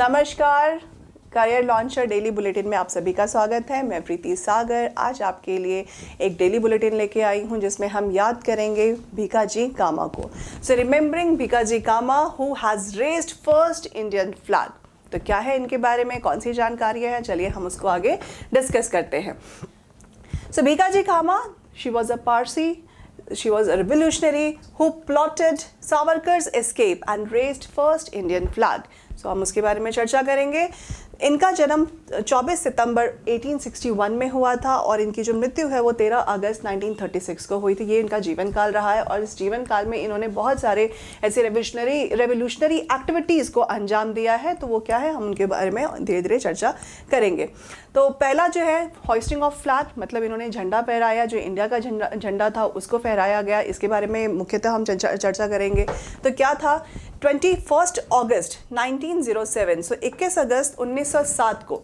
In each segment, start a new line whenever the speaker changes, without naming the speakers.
नमस्कार career launcher daily bulletin में आप सभी का स्वागत है मैं प्रीति सागर आज आपके लिए एक डेली बुलेटिन लेके आई हूं जिसमें हम याद करेंगे भीखा जी कामा को so remembering Bhika ji Cama who has raised first Indian flag तो क्या है इनके बारे में कौन सी जानकारियाँ हैं चलिए हम उसको आगे डिस्कस करते हैं so Bhikha ji Cama she was a Parsi she was a revolutionary who plotted Savarkar's escape and raised first Indian flag so तो हम उसके बारे में चर्चा करेंगे इनका जन्म 24 सितंबर 1861 में हुआ था और इनकी जो मृत्यु है वो 13 अगस्त 1936 को हुई थी ये इनका जीवन काल रहा है और इस जीवन काल में इन्होंने बहुत सारे ऐसे रेवोल्यूशनरी रेवोल्यूशनरी एक्टिविटीज़ को अंजाम दिया है तो वो क्या है हम उनके बारे में धीरे धीरे चर्चा करेंगे तो पहला जो है हॉइस्टिंग ऑफ फ्लैट मतलब इन्होंने झंडा फहराया जो इंडिया का झंडा झंडा था उसको फहराया गया इसके बारे में मुख्यतः हम चर्चा करेंगे तो क्या था twenty first August nineteen zero seven so इक्कीस अगस्त उन्नीस सौ सात को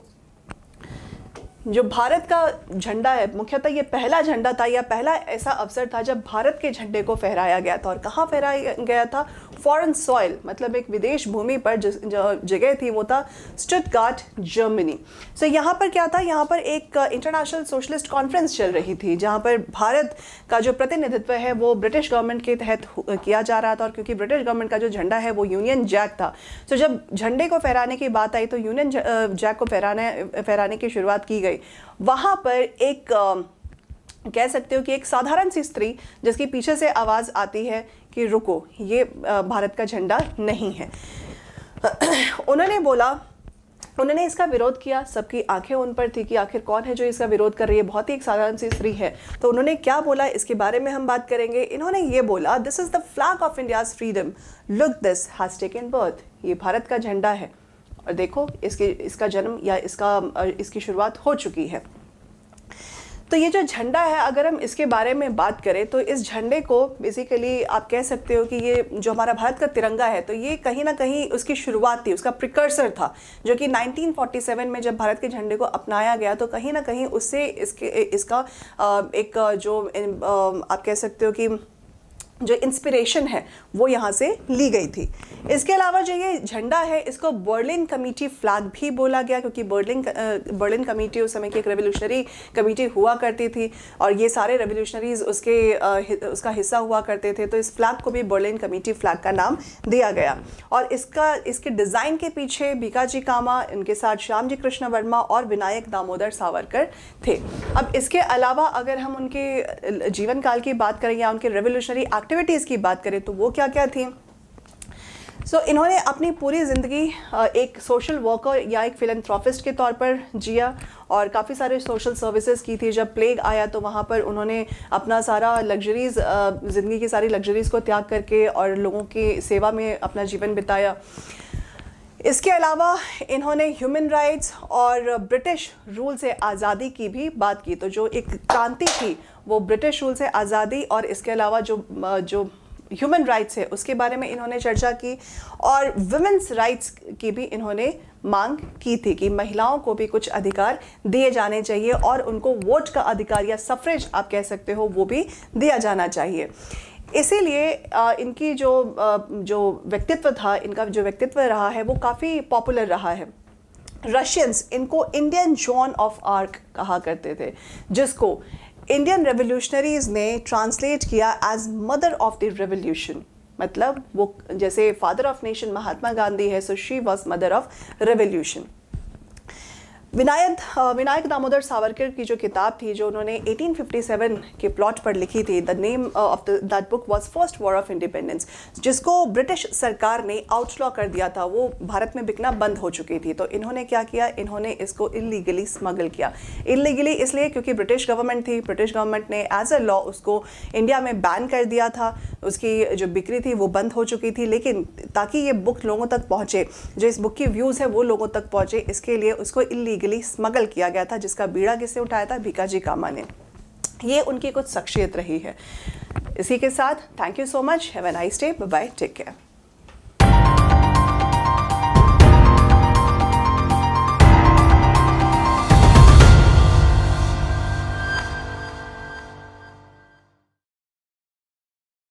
जो भारत का झंडा है मुख्यतः ये पहला झंडा था या पहला ऐसा अवसर था जब भारत के झंडे को फहराया गया था और कहाँ फहराया गया था फॉरेन सॉइल मतलब एक विदेश भूमि पर जो जगह थी वो था स्टुटगार्ट जर्मनी सो यहाँ पर क्या था यहाँ पर एक इंटरनेशनल सोशलिस्ट कॉन्फ्रेंस चल रही थी जहाँ पर भारत का जो प्रतिनिधित्व है वो ब्रिटिश गवर्नमेंट के तहत किया जा रहा था और क्योंकि ब्रिटिश गवर्नमेंट का जो झंडा है वो यूनियन जैक था सो जब झंडे को फहराने की बात आई तो यूनियन जैक को फहराने फहराने की शुरुआत की गई गए वहां पर एक कह सकते हो कि एक साधारण सी स्त्री जिसकी पीछे से आवाज़ आती है कि रुको ये भारत का झंडा नहीं है उन्होंने बोला उन्होंने इसका विरोध किया सबकी आंखें उन पर थी कि आखिर कौन है जो इसका विरोध कर रही है बहुत ही एक साधारण सी स्त्री है तो उन्होंने क्या बोला इसके बारे में हम बात करेंगे इन्होंने ये बोला this is the flag of India's freedom look this has taken birth ये भारत का झंडा है और देखो इसके इसका जन्म या इसका इसकी शुरुआत हो चुकी है तो ये जो झंडा है अगर हम इसके बारे में बात करें तो इस झंडे को बेसिकली आप कह सकते हो कि ये जो हमारा भारत का तिरंगा है तो ये कहीं ना कहीं उसकी शुरुआत थी उसका प्रिकर्सर था जो कि 1947 में जब भारत के झंडे को अपनाया गया तो कहीं ना कहीं उससे इसके इसका एक जो आप कह सकते हो कि जो इंस्पिरेशन है वो यहाँ से ली गई थी इसके अलावा जो ये झंडा है इसको बर्लिन कमेटी फ्लैग भी बोला गया क्योंकि बर्लिन बर्लिन कमेटी उस समय की एक रेवोल्यूशनरी कमेटी हुआ करती थी और ये सारे रेवोल्यूशनरीज उसके उसका हिस्सा हुआ करते थे तो इस फ्लैग को भी बर्लिन कमेटी फ्लैग का नाम दिया गया और इसका इसके डिज़ाइन के पीछे बीकाजी कामा इनके साथ श्याम जी कृष्ण वर्मा और विनायक दामोदर सावरकर थे अब इसके अलावा अगर हम उनके जीवन काल की बात करें या उनके रेवोल्यूशनरी एक्टिव एक्टिविटीज़ की बात करें तो वो क्या क्या थी सो so, इन्होंने अपनी पूरी ज़िंदगी एक सोशल वर्कर या एक फिलंथ्रॉफिस्ट के तौर पर जिया और काफ़ी सारे सोशल सर्विसेज की थी जब प्लेग आया तो वहाँ पर उन्होंने अपना सारा लग्जरीज़ ज़िंदगी की सारी लग्जरीज़ को त्याग करके और लोगों की सेवा में अपना जीवन बिताया इसके अलावा इन्होंने ह्यूमन राइट्स और ब्रिटिश रूल से आज़ादी की भी बात की तो जो एक क्रांति थी वो ब्रिटिश रूल से आज़ादी और इसके अलावा जो जो ह्यूमन राइट्स है उसके बारे में इन्होंने चर्चा की और वुमेंस राइट्स की भी इन्होंने मांग की थी कि महिलाओं को भी कुछ अधिकार दिए जाने चाहिए और उनको वोट का अधिकार या सफरेज आप कह सकते हो वो भी दिया जाना चाहिए इसीलिए इनकी जो जो व्यक्तित्व था इनका जो व्यक्तित्व रहा है वो काफ़ी पॉपुलर रहा है रशियंस इनको इंडियन जॉन ऑफ आर्क कहा करते थे जिसको इंडियन रेवोल्यूशनरीज ने ट्रांसलेट किया as mother of the revolution मतलब वो जैसे father of nation Mahatma Gandhi है so she was mother of revolution Vinayak Vinayak Damodar Savarkar की जो किताब थी जो उन्होंने 1857 के प्लॉट पर लिखी थी the name of that book was first war of independence जिसको ब्रिटिश सरकार ने आउटलॉ कर दिया था वो भारत में बिकना बंद हो चुकी थी तो इन्होंने क्या किया इन्होंने इसको इलीगली स्मगल किया इलीगली इसलिए क्योंकि ब्रिटिश गवर्नमेंट थी ब्रिटिश गवर्नमेंट ने एज अ लॉ उसको इंडिया में बैन कर दिया था उसकी जो बिक्री थी वो बंद हो चुकी थी लेकिन ताकि ये बुक लोगों तक पहुँचे जो इस बुक की व्यूज़ है वो लोगों तक पहुँचे इसके लिए उसको इलीगल इलीगली स्मगल किया गया था जिसका बीड़ा किसने उठाया था भिकाजी कामा ने ये उनकी कुछ शख्सियत रही है इसी के साथ thank you so much have a nice day bye take care